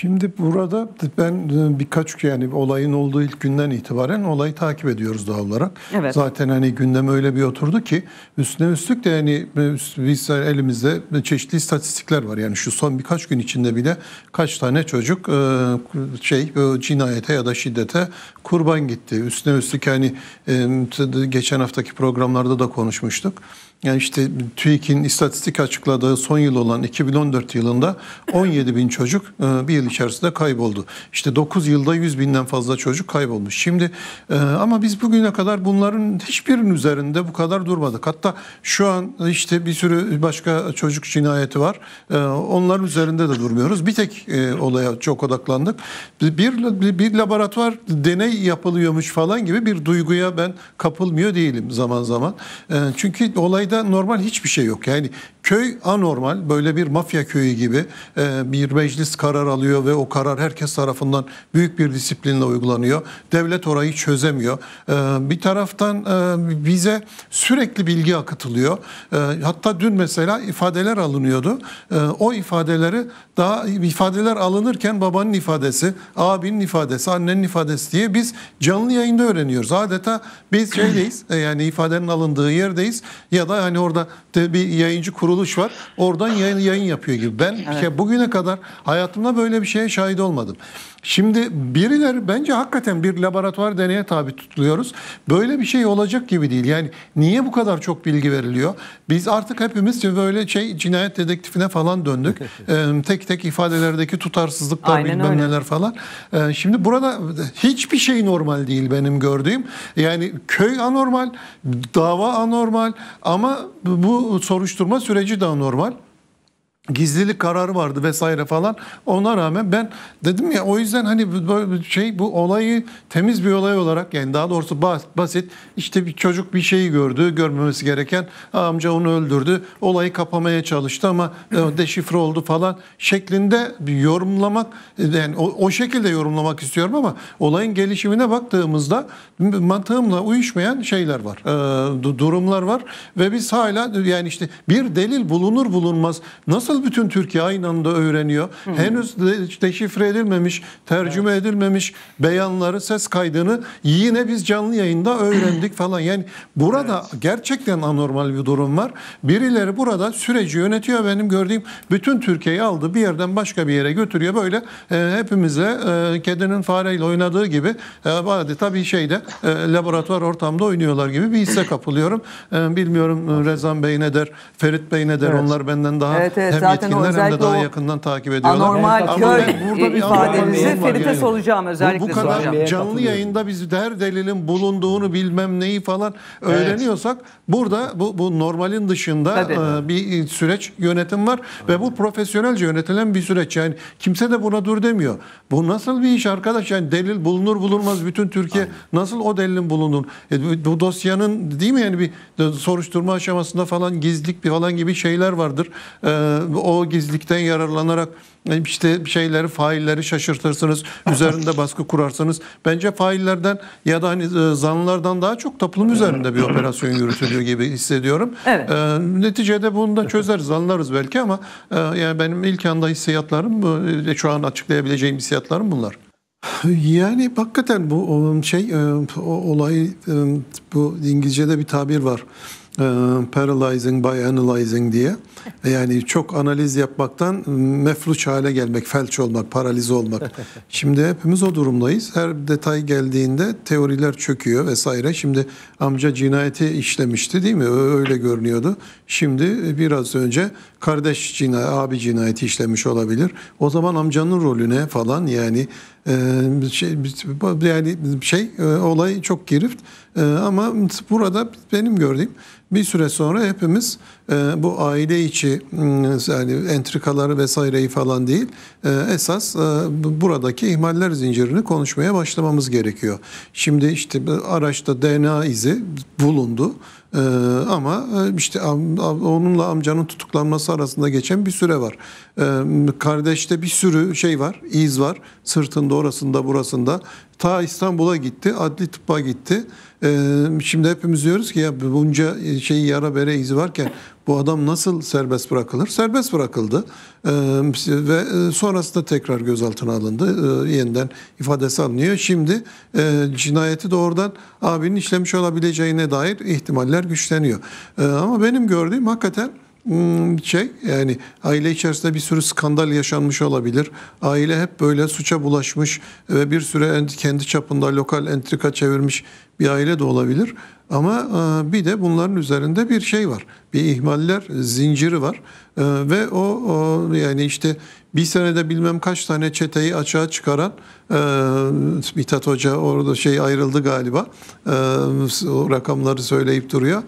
Şimdi burada ben e, birkaç yani olayın olduğu ilk günden itibaren olayı takip ediyoruz doğal olarak. Evet. Zaten hani gündem öyle bir oturdu ki üstüne üstlük de yani e, biz elimizde çeşitli istatistikler var. Yani şu son birkaç gün içinde bile kaç tane çocuk e, şey cinayete ya da şiddete kurban gitti. Üstüne üstlük yani geçen haftaki programlarda da konuşmuştuk. Yani işte TÜİK'in istatistik açıkladığı son yıl olan 2014 yılında 17 bin çocuk e, bir yıl içerisinde kayboldu. İşte 9 yılda 100 binden fazla çocuk kaybolmuş. Şimdi e, ama biz bugüne kadar bunların hiçbirinin üzerinde bu kadar durmadık. Hatta şu an işte bir sürü başka çocuk cinayeti var. E, onların üzerinde de durmuyoruz. Bir tek olaya çok odaklandık. Bir, bir laboratuvar deney yapılıyormuş falan gibi bir duyguya ben kapılmıyor değilim zaman zaman. Çünkü olayda normal hiçbir şey yok. Yani Köy anormal böyle bir mafya köyü gibi e, bir meclis karar alıyor ve o karar herkes tarafından büyük bir disiplinle uygulanıyor. Devlet orayı çözemiyor. E, bir taraftan e, bize sürekli bilgi akıtılıyor. E, hatta dün mesela ifadeler alınıyordu. E, o ifadeleri daha ifadeler alınırken babanın ifadesi, abinin ifadesi, annenin ifadesi diye biz canlı yayında öğreniyoruz. Adeta biz şeydeyiz e, yani ifadenin alındığı yerdeyiz ya da hani orada bir yayıncı kurulu kuruluş var. Oradan yayın, yayın yapıyor gibi. Ben evet. Şey, bugüne kadar hayatımda böyle bir şeye şahit olmadım. Şimdi birileri bence hakikaten bir laboratuvar deneye tabi tutuluyoruz. Böyle bir şey olacak gibi değil. Yani niye bu kadar çok bilgi veriliyor? Biz artık hepimiz böyle şey cinayet dedektifine falan döndük. ee, tek tek ifadelerdeki tutarsızlıklar Aynen bilmem öyle. neler falan. Ee, şimdi burada hiçbir şey normal değil benim gördüğüm. Yani köy anormal, dava anormal ama bu soruşturma süreci de anormal gizlilik kararı vardı vesaire falan. Ona rağmen ben dedim ya o yüzden hani böyle şey bu olayı temiz bir olay olarak yani daha doğrusu basit işte bir çocuk bir şeyi gördü görmemesi gereken amca onu öldürdü olayı kapamaya çalıştı ama e, deşifre oldu falan şeklinde bir yorumlamak e, yani o, o şekilde yorumlamak istiyorum ama olayın gelişimine baktığımızda mantığımla uyuşmayan şeyler var e, durumlar var ve biz hala yani işte bir delil bulunur bulunmaz nasıl Nasıl bütün Türkiye aynı anda öğreniyor? Hı. Henüz de, deşifre edilmemiş, tercüme evet. edilmemiş beyanları, ses kaydını yine biz canlı yayında öğrendik falan. Yani burada evet. gerçekten anormal bir durum var. Birileri burada süreci yönetiyor. Benim gördüğüm bütün Türkiye'yi aldı bir yerden başka bir yere götürüyor. Böyle e, hepimize e, kedinin fareyle oynadığı gibi e, tabii şeyde e, laboratuvar ortamda oynuyorlar gibi bir hisse kapılıyorum. E, bilmiyorum e, Rezan Bey ne der, Ferit Bey ne der evet. onlar benden daha evet, evet, zaten o özellikle daha yakından takip ediyorlar. Anormal kör e, ifadenizi Ferit'e soracağım özellikle bu, bu kadar soracağım. canlı yayında biz der delilin bulunduğunu bilmem neyi falan evet. öğreniyorsak burada bu, bu normalin dışında Tabii. E, bir süreç yönetim var ve bu profesyonelce yönetilen bir süreç. Yani kimse de buna dur demiyor. Bu nasıl bir iş arkadaş? Yani delil bulunur bulunmaz bütün Türkiye Aynen. nasıl o delilin bulunur? E, bu dosyanın değil mi yani bir e, soruşturma aşamasında falan gizlilik bir falan gibi şeyler vardır. E, o gizlilikten yararlanarak e, işte şeyleri failleri şaşırtırsınız. Üzerinde baskı kurarsınız. Bence faillerden ya da hani e, zanlılardan daha çok toplum üzerinde bir operasyon yürütülüyor gibi hissediyorum. Evet. E, neticede bunu da çözeriz anlarız belki ama e, yani benim ilk anda hissiyatlarım e, şu an açıklayabileceğim hissiyatlarım bunlar. Yani hakikaten bu e, şey olay bu İngilizce'de bir tabir var. Ee, paralyzing by analyzing diye. Yani çok analiz yapmaktan mefluç hale gelmek, felç olmak, paraliz olmak. Şimdi hepimiz o durumdayız. Her detay geldiğinde teoriler çöküyor vesaire. Şimdi amca cinayeti işlemişti değil mi? Öyle görünüyordu. Şimdi biraz önce kardeş cinayeti, abi cinayeti işlemiş olabilir. O zaman amcanın rolü ne falan yani ee, şey yani şey e, olay çok girift ee, ama burada benim gördüğüm bir süre sonra hepimiz e, bu aile içi hmm, yani entrikaları vesaireyi falan değil e, esas buradaki ihmaller zincirini konuşmaya başlamamız gerekiyor. Şimdi işte araçta DNA izi bulundu ee, ama e, işte am, am, onunla amcanın tutuklanması arasında geçen bir süre var. Ee, kardeşte bir sürü şey var, iz var. Sırtında, orasında, burasında. Ta İstanbul'a gitti, adli tıbba gitti. Ee, şimdi hepimiz diyoruz ki ya bunca şey yara bere izi varken bu adam nasıl serbest bırakılır? Serbest bırakıldı ee, e, ve sonrasında tekrar gözaltına alındı. E, yeniden ifadesi alınıyor. Şimdi e, cinayeti doğrudan abinin işlemiş olabileceğine dair ihtimaller güçleniyor. E, ama benim gördüğüm hakikaten Hmm, şey yani aile içerisinde bir sürü skandal yaşanmış olabilir. Aile hep böyle suça bulaşmış ve bir süre kendi çapında lokal entrika çevirmiş bir aile de olabilir. Ama e, bir de bunların üzerinde bir şey var. Bir ihmaller zinciri var. E, ve o, yani işte bir senede bilmem kaç tane çeteyi açığa çıkaran e, Mithat Hoca orada şey ayrıldı galiba. E, o rakamları söyleyip duruyor.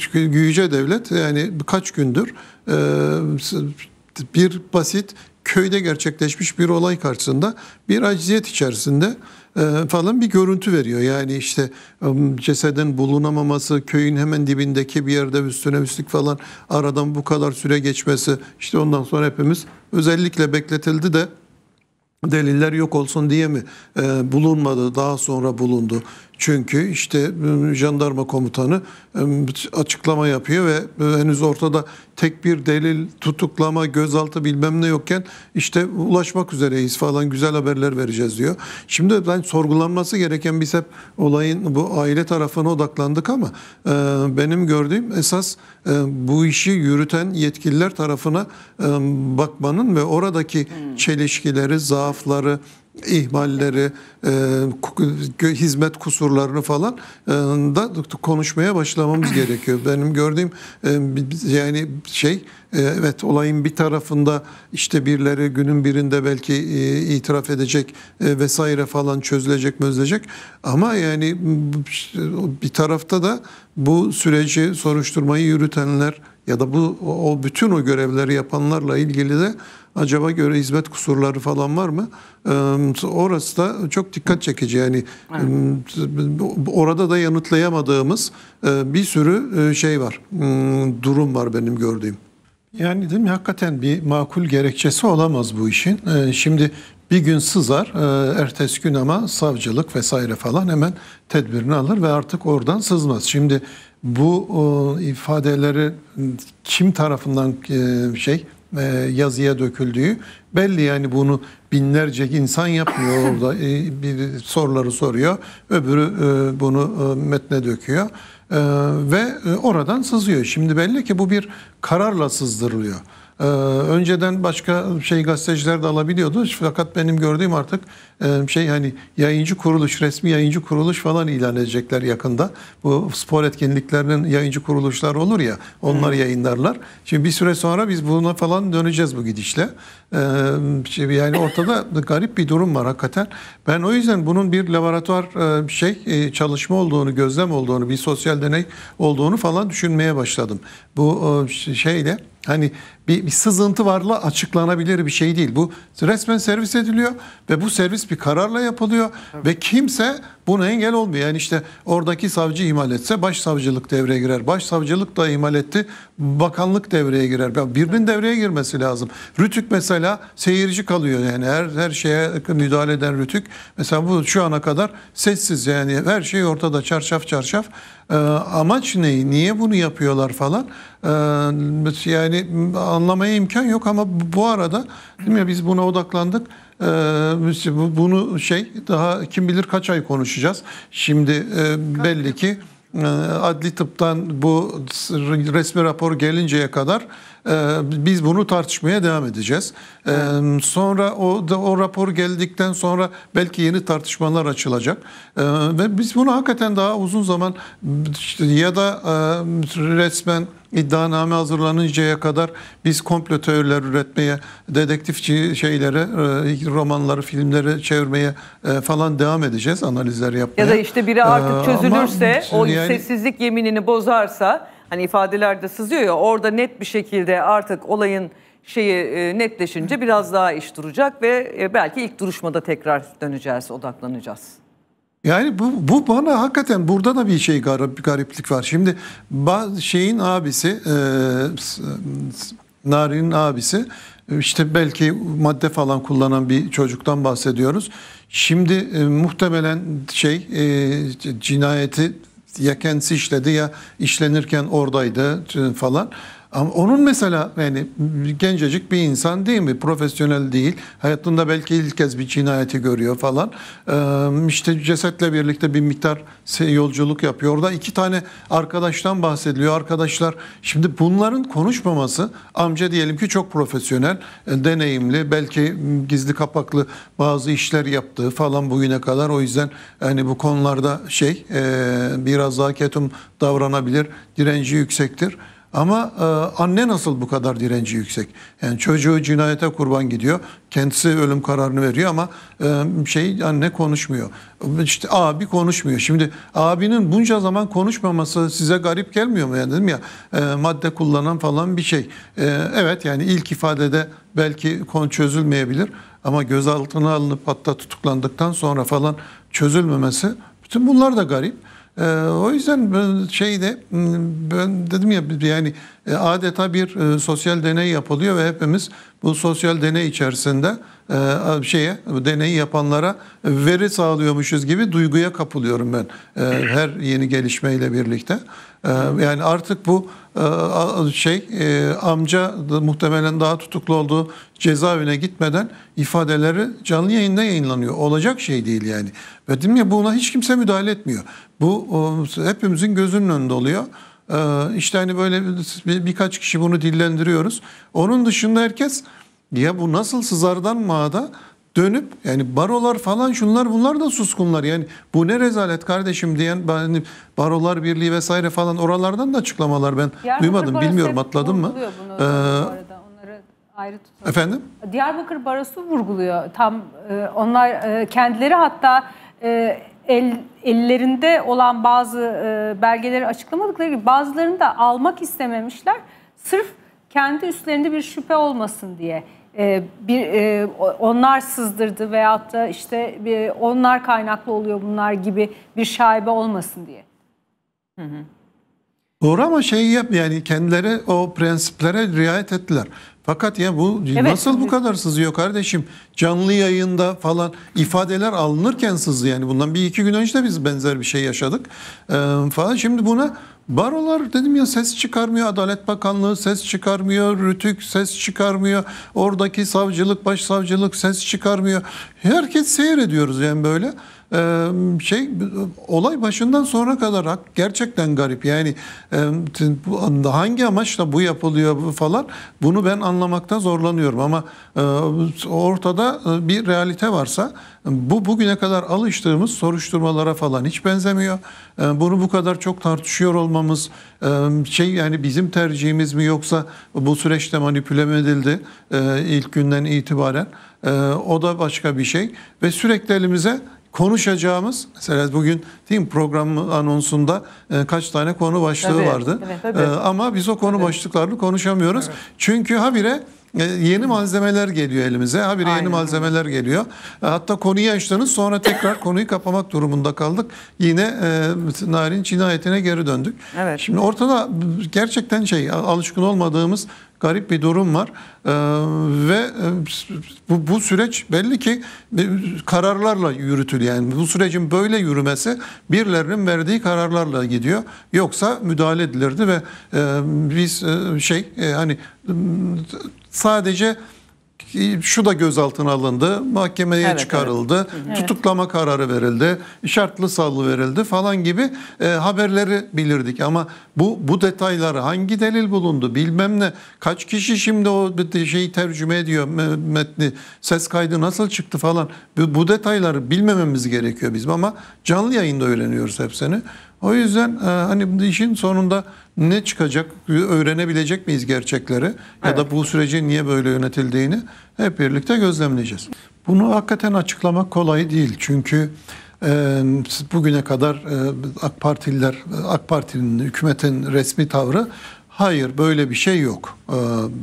Çünkü Güyüce Devlet yani kaç gündür bir basit köyde gerçekleşmiş bir olay karşısında bir acziyet içerisinde falan bir görüntü veriyor. Yani işte cesedin bulunamaması, köyün hemen dibindeki bir yerde üstüne üstlük falan aradan bu kadar süre geçmesi. işte ondan sonra hepimiz özellikle bekletildi de deliller yok olsun diye mi bulunmadı daha sonra bulundu. Çünkü işte ıı, jandarma komutanı ıı, açıklama yapıyor ve ıı, henüz ortada tek bir delil, tutuklama, gözaltı bilmem ne yokken işte ulaşmak üzereyiz falan güzel haberler vereceğiz diyor. Şimdi ben sorgulanması gereken biz hep olayın bu aile tarafına odaklandık ama benim gördüğüm esas bu işi yürüten yetkililer tarafına bakmanın ve oradaki hmm. çelişkileri, zaafları, ihmalleri, e, hizmet kusurlarını falan e, da konuşmaya başlamamız gerekiyor. Benim gördüğüm e, yani şey e, evet olayın bir tarafında işte birileri günün birinde belki e, itiraf edecek e, vesaire falan çözülecek mözülecek ama yani bir tarafta da bu süreci soruşturmayı yürütenler ya da bu o bütün o görevleri yapanlarla ilgili de acaba göre hizmet kusurları falan var mı? orası da çok dikkat çekici. Yani orada da yanıtlayamadığımız bir sürü şey var. Hmm, durum var benim gördüğüm. Yani değil mi? Hakikaten bir makul gerekçesi olamaz bu işin. Şimdi bir gün sızar, e, ertesi gün ama savcılık vesaire falan hemen tedbirini alır ve artık oradan sızmaz. Şimdi bu ifadeleri kim tarafından e, şey e, yazıya döküldüğü belli yani bunu binlerce insan yapmıyor orada bir soruları soruyor öbürü bunu metne döküyor ve oradan sızıyor şimdi belli ki bu bir kararla sızdırılıyor. Ee, önceden başka şey gazeteciler de alabiliyordu. Fakat benim gördüğüm artık e, şey hani yayıncı kuruluş, resmi yayıncı kuruluş falan ilan edecekler yakında. Bu spor etkinliklerinin yayıncı kuruluşlar olur ya onlar hmm. yayınlarlar. Şimdi bir süre sonra biz buna falan döneceğiz bu gidişle. Ee, yani ortada garip bir durum var hakikaten. Ben o yüzden bunun bir laboratuvar e, şey e, çalışma olduğunu, gözlem olduğunu, bir sosyal deney olduğunu falan düşünmeye başladım. Bu şeyle Hani bir, bir sızıntı varla açıklanabilir bir şey değil. Bu resmen servis ediliyor ve bu servis bir kararla yapılıyor evet. ve kimse Buna engel olmuyor. Yani işte oradaki savcı ihmal etse başsavcılık devreye girer. Başsavcılık da ihmal etti. Bakanlık devreye girer. Birbirinin devreye girmesi lazım. Rütük mesela seyirci kalıyor. Yani her, her şeye müdahale eden Rütük. Mesela bu şu ana kadar sessiz yani her şey ortada çarşaf çarşaf. Ee, amaç ne? Niye bunu yapıyorlar falan? Ee, yani anlamaya imkan yok ama bu arada değil mi biz buna odaklandık. Ee, bunu şey daha kim bilir kaç ay konuşacağız. Şimdi e, belli ki e, adli tıptan bu resmi rapor gelinceye kadar ee, biz bunu tartışmaya devam edeceğiz. Ee, sonra o o rapor geldikten sonra belki yeni tartışmalar açılacak ee, ve biz bunu hakikaten daha uzun zaman ya da e, resmen iddianame hazırlanıncaya kadar biz komplo teoriler üretmeye, dedektif şeylere, e, romanları, filmleri çevirmeye e, falan devam edeceğiz analizler yapmaya. Ya da işte biri artık çözülürse, Ama, o yani, sessizlik yeminini bozarsa hani ifadelerde sızıyor ya orada net bir şekilde artık olayın şeyi e, netleşince biraz daha iş duracak ve e, belki ilk duruşmada tekrar döneceğiz, odaklanacağız. Yani bu, bu bana hakikaten burada da bir şey garip, bir gariplik var. Şimdi bazı şeyin abisi, e, Nari'nin abisi e, işte belki madde falan kullanan bir çocuktan bahsediyoruz. Şimdi e, muhtemelen şey e, cinayeti ya kendisi işledi ya işlenirken oradaydı falan. Ama onun mesela yani gencecik bir insan değil mi? Profesyonel değil. Hayatında belki ilk kez bir cinayeti görüyor falan. Ee, işte cesetle birlikte bir miktar yolculuk yapıyor. Orada iki tane arkadaştan bahsediliyor. Arkadaşlar şimdi bunların konuşmaması amca diyelim ki çok profesyonel, e, deneyimli, belki gizli kapaklı bazı işler yaptığı falan bugüne kadar. O yüzden yani bu konularda şey biraz daha ketum davranabilir, direnci yüksektir. Ama e, anne nasıl bu kadar direnci yüksek? Yani çocuğu cinayete kurban gidiyor. Kendisi ölüm kararını veriyor ama e, şey anne konuşmuyor. İşte abi konuşmuyor. Şimdi abinin bunca zaman konuşmaması size garip gelmiyor mu? Yani dedim ya e, madde kullanan falan bir şey. E, evet yani ilk ifadede belki konu çözülmeyebilir ama gözaltına alınıp hatta tutuklandıktan sonra falan çözülmemesi bütün bunlar da garip. Ee, o yüzden ben şeyde ben dedim ya yani e, adeta bir e, sosyal deney yapılıyor ve hepimiz bu sosyal deney içerisinde e, şeye deneyi yapanlara veri sağlıyormuşuz gibi duyguya kapılıyorum ben her yeni gelişmeyle birlikte. yani artık bu ee, şey e, amca muhtemelen daha tutuklu olduğu cezaevine gitmeden ifadeleri canlı yayında yayınlanıyor. Olacak şey değil yani. Ve dedim ya buna hiç kimse müdahale etmiyor. Bu hepimizin gözünün önünde oluyor. Ee, işte hani böyle birkaç kişi bunu dillendiriyoruz. Onun dışında herkes ya bu nasıl sızardan mağda dönüp yani barolar falan şunlar bunlar da suskunlar. Yani bu ne rezalet kardeşim diyen yani barolar birliği vesaire falan oralardan da açıklamalar ben Diyarbakır duymadım bilmiyorum atladın mı? Ee, ayrı Efendim? Diyarbakır Barosu vurguluyor. Tam e, onlar e, kendileri hatta e, el, ellerinde olan bazı e, belgeleri açıklamadıkları gibi bazılarını da almak istememişler. Sırf kendi üstlerinde bir şüphe olmasın diye. Ee, bir e, onlar sızdırdı veyahut da işte e, onlar kaynaklı oluyor bunlar gibi bir şaibe olmasın diye. Hı hı. Doğru ama şey yap yani kendileri o prensiplere riayet ettiler. Fakat ya bu evet. nasıl bu kadar sızıyor kardeşim? Canlı yayında falan ifadeler alınırken sızdı yani. Bundan bir iki gün önce de biz benzer bir şey yaşadık. Ee, falan şimdi buna Barolar dedim ya ses çıkarmıyor. Adalet Bakanlığı ses çıkarmıyor. Rütük ses çıkarmıyor. Oradaki savcılık, başsavcılık ses çıkarmıyor. Herkes seyrediyoruz yani böyle şey olay başından sonra kadar gerçekten garip. Yani hangi amaçla bu yapılıyor falan bunu ben anlamakta zorlanıyorum ama ortada bir realite varsa bu bugüne kadar alıştığımız soruşturmalara falan hiç benzemiyor. Bunu bu kadar çok tartışıyor olmamız şey yani bizim tercihimiz mi yoksa bu süreçte manipüle mi edildi ilk günden itibaren o da başka bir şey ve sürekli elimize konuşacağımız mesela bugün değil mi program anonsunda e, kaç tane konu başlığı tabii, vardı. Evet, tabii. E, ama biz o konu tabii. başlıklarını konuşamıyoruz. Evet. Çünkü habire e, yeni malzemeler geliyor elimize. Habire Aynen. yeni malzemeler geliyor. E, hatta konuyu açtınız sonra tekrar konuyu kapamak durumunda kaldık. Yine e, Narin cinayetine geri döndük. Evet. Şimdi ortada gerçekten şey alışkın olmadığımız garip bir durum var. Ee, ve e, bu, bu süreç belli ki kararlarla yürütülüyor. Yani bu sürecin böyle yürümesi birilerinin verdiği kararlarla gidiyor. Yoksa müdahale edilirdi ve e, biz e, şey e, hani Sadece şu da gözaltına alındı, mahkemeye evet, çıkarıldı, evet. tutuklama kararı verildi, şartlı sallı verildi falan gibi e, haberleri bilirdik. Ama bu bu detayları hangi delil bulundu bilmem ne, kaç kişi şimdi o şeyi tercüme ediyor metni, ses kaydı nasıl çıktı falan bu, bu detayları bilmememiz gerekiyor bizim ama canlı yayında öğreniyoruz hepsini. O yüzden e, hani bu işin sonunda ne çıkacak öğrenebilecek miyiz gerçekleri evet. ya da bu süreci niye böyle yönetildiğini hep birlikte gözlemleyeceğiz. Bunu hakikaten açıklamak kolay değil çünkü e, bugüne kadar e, AK Partililer, AK Parti'nin, hükümetin resmi tavrı Hayır böyle bir şey yok. Ee,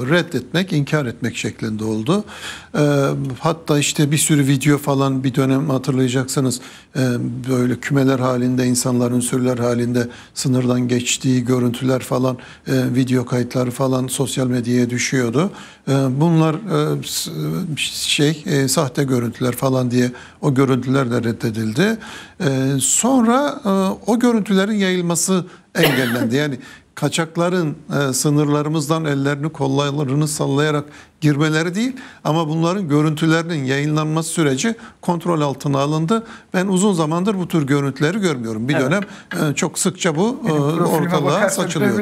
reddetmek, inkar etmek şeklinde oldu. Ee, hatta işte bir sürü video falan bir dönem hatırlayacaksınız. E, böyle kümeler halinde insanların sürüler halinde sınırdan geçtiği görüntüler falan, e, video kayıtları falan sosyal medyaya düşüyordu. Ee, bunlar e, şey sahte görüntüler falan diye o görüntüler de reddedildi. Sonra o görüntülerin yayılması engellendi. Yani kaçakların e, sınırlarımızdan ellerini kollarını sallayarak girmeleri değil ama bunların görüntülerinin yayınlanması süreci kontrol altına alındı. Ben uzun zamandır bu tür görüntüleri görmüyorum. Bir evet. dönem e, çok sıkça bu e, ortalığa saçılıyor.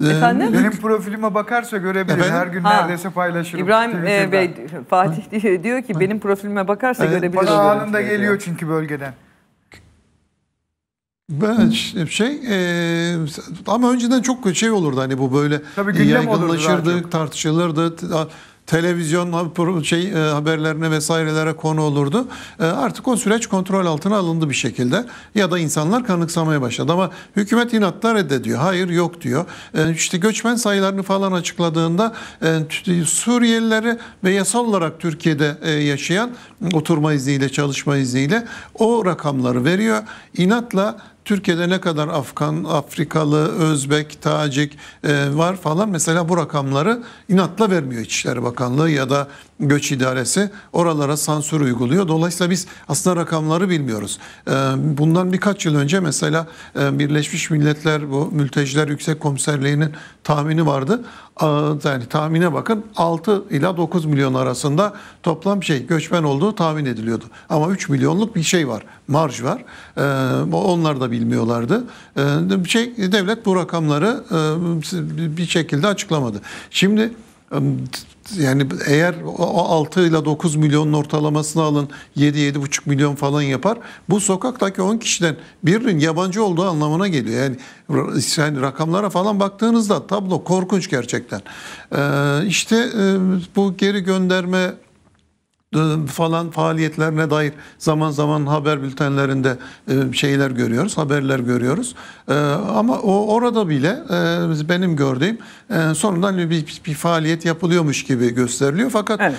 E, Efendim? Benim profilime bakarsa görebilir. Efendim? Her gün ha. neredeyse paylaşırım. İbrahim e, Bey, Fatih diyor ki benim profilime bakarsa e, görebilir. Bana anında geliyor çünkü bölgeden. Ben şey e, ama önceden çok şey olurdu hani bu böyle Tabii yaygınlaşırdı, tartışılırdı. Televizyon şey haberlerine vesairelere konu olurdu. Artık o süreç kontrol altına alındı bir şekilde ya da insanlar kanıksamaya başladı ama hükümet inatla reddediyor. Hayır yok diyor. İşte göçmen sayılarını falan açıkladığında Suriyelileri ve yasal olarak Türkiye'de yaşayan oturma izniyle, çalışma izniyle o rakamları veriyor. İnatla Türkiye'de ne kadar Afgan, Afrikalı, Özbek, Tacik e, var falan mesela bu rakamları inatla vermiyor İçişleri Bakanlığı ya da Göç İdaresi oralara sansür uyguluyor. Dolayısıyla biz aslında rakamları bilmiyoruz. E, bundan birkaç yıl önce mesela e, Birleşmiş Milletler bu Mülteciler Yüksek Komiserliği'nin tahmini vardı. E, yani tahmine bakın 6 ila 9 milyon arasında toplam şey göçmen olduğu olduğu tahmin ediliyordu. Ama 3 milyonluk bir şey var, marj var. E, onlar da bilmiyorlardı. E, şey, devlet bu rakamları e, bir şekilde açıklamadı. Şimdi yani eğer o 6 ile 9 milyonun ortalamasını alın 7-7,5 milyon falan yapar. Bu sokaktaki 10 kişiden birinin yabancı olduğu anlamına geliyor. Yani, yani rakamlara falan baktığınızda tablo korkunç gerçekten. Ee, işte e, bu geri gönderme falan faaliyetlerine dair zaman zaman haber bültenlerinde e, şeyler görüyoruz, haberler görüyoruz. E, ama o orada bile e, benim gördüğüm sonradan bir, bir faaliyet yapılıyormuş gibi gösteriliyor. Fakat evet.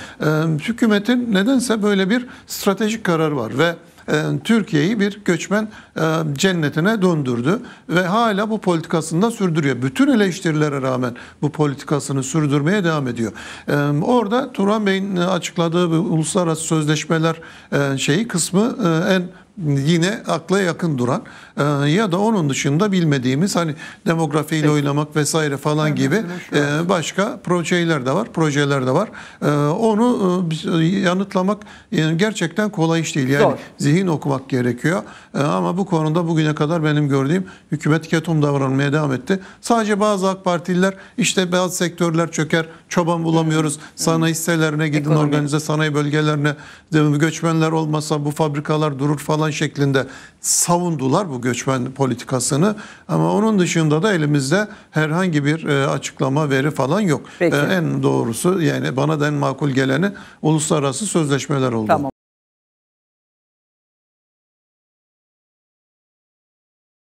hükümetin nedense böyle bir stratejik karar var ve e, Türkiye'yi bir göçmen e, cennetine döndürdü ve hala bu politikasını da sürdürüyor. Bütün eleştirilere rağmen bu politikasını sürdürmeye devam ediyor. E, orada Turan Bey'in açıkladığı uluslararası sözleşmeler şeyi kısmı en yine akla yakın duran e, ya da onun dışında bilmediğimiz hani demografiyle Peki. oynamak vesaire falan evet, gibi e, başka projeler de var, projeler de var. E, onu e, e yanıtlamak yani e, gerçekten kolay iş değil. Yani Doğru. zihin okumak gerekiyor. E, ama bu konuda bugüne kadar benim gördüğüm hükümet ketum davranmaya devam etti. Sadece bazı AK Partililer işte bazı sektörler çöker, çoban bulamıyoruz. Sanayi hisselerine gidin, Ekonomi. organize sanayi bölgelerine göçmenler olmasa bu fabrikalar durur falan falan şeklinde savundular bu göçmen politikasını. Ama onun dışında da elimizde herhangi bir e, açıklama, veri falan yok. Peki. E, en doğrusu yani bana da en makul geleni uluslararası sözleşmeler oldu. Tamam.